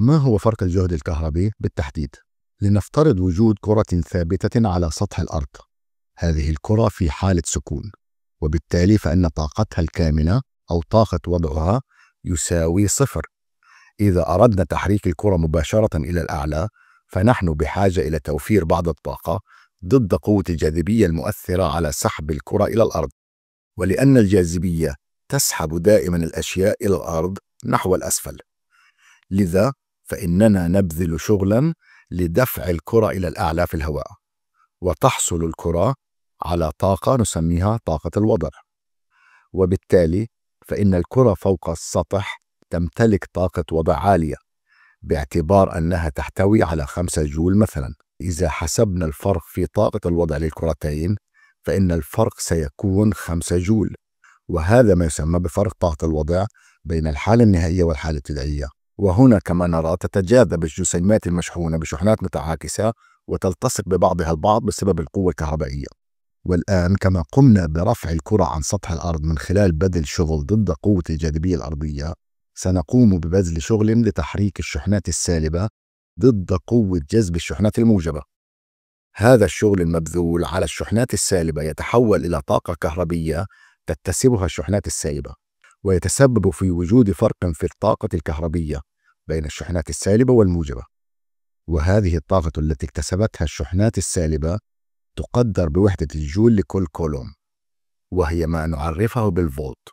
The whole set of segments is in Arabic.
ما هو فرق الجهد الكهربي بالتحديد؟ لنفترض وجود كرة ثابتة على سطح الأرض. هذه الكرة في حالة سكون، وبالتالي فإن طاقتها الكامنة أو طاقة وضعها يساوي صفر. إذا أردنا تحريك الكرة مباشرة إلى الأعلى، فنحن بحاجة إلى توفير بعض الطاقة ضد قوة الجاذبية المؤثرة على سحب الكرة إلى الأرض. ولأن الجاذبية تسحب دائما الأشياء إلى الأرض نحو الأسفل. لذا فإننا نبذل شغلا لدفع الكرة إلى الأعلى في الهواء وتحصل الكرة على طاقة نسميها طاقة الوضع وبالتالي فإن الكرة فوق السطح تمتلك طاقة وضع عالية باعتبار أنها تحتوي على 5 جول مثلا إذا حسبنا الفرق في طاقة الوضع للكرتين فإن الفرق سيكون 5 جول وهذا ما يسمى بفرق طاقة الوضع بين الحالة النهائية والحالة الابتدائية وهنا كما نرى تتجاذب الجسيمات المشحونة بشحنات متعاكسة وتلتصق ببعضها البعض بسبب القوة الكهربائية والآن كما قمنا برفع الكرة عن سطح الأرض من خلال بذل شغل ضد قوة الجاذبية الأرضية سنقوم ببذل شغل لتحريك الشحنات السالبة ضد قوة جذب الشحنات الموجبة هذا الشغل المبذول على الشحنات السالبة يتحول إلى طاقة كهربية تكتسبها الشحنات السالبة ويتسبب في وجود فرق في الطاقة الكهربية بين الشحنات السالبة والموجبة وهذه الطاقة التي اكتسبتها الشحنات السالبة تقدر بوحدة الجول لكل كولوم وهي ما نعرفه بالفولت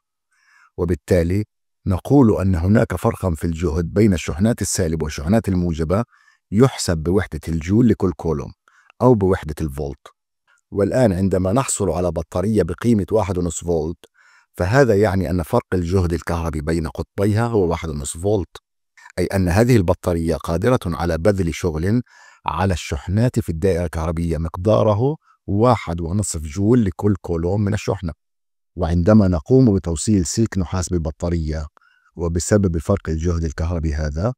وبالتالي نقول أن هناك فرقا في الجهد بين الشحنات السالبة والشحنات الموجبة يحسب بوحدة الجول لكل كولوم أو بوحدة الفولت والآن عندما نحصل على بطارية بقيمة 1.5 فولت فهذا يعني أن فرق الجهد الكهربي بين قطبيها هو 1.5 فولت أي أن هذه البطارية قادرة على بذل شغل على الشحنات في الدائرة الكهربية مقداره واحد ونصف جول لكل كولوم من الشحنة وعندما نقوم بتوصيل سلك نحاس ببطارية وبسبب فرق الجهد الكهربي هذا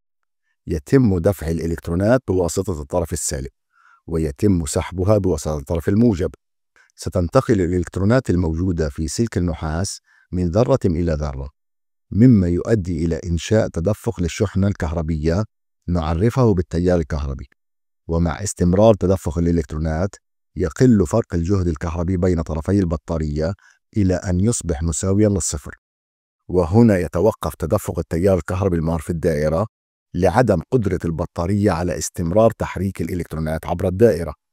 يتم دفع الإلكترونات بواسطة الطرف السالب ويتم سحبها بواسطة الطرف الموجب ستنتقل الإلكترونات الموجودة في سلك النحاس من ذرة إلى ذرة مما يؤدي إلى إنشاء تدفق للشحنة الكهربية نعرفه بالتيار الكهربي ومع استمرار تدفق الإلكترونات يقل فرق الجهد الكهربي بين طرفي البطارية إلى أن يصبح مساويا للصفر وهنا يتوقف تدفق التيار الكهربي المار في الدائرة لعدم قدرة البطارية على استمرار تحريك الإلكترونات عبر الدائرة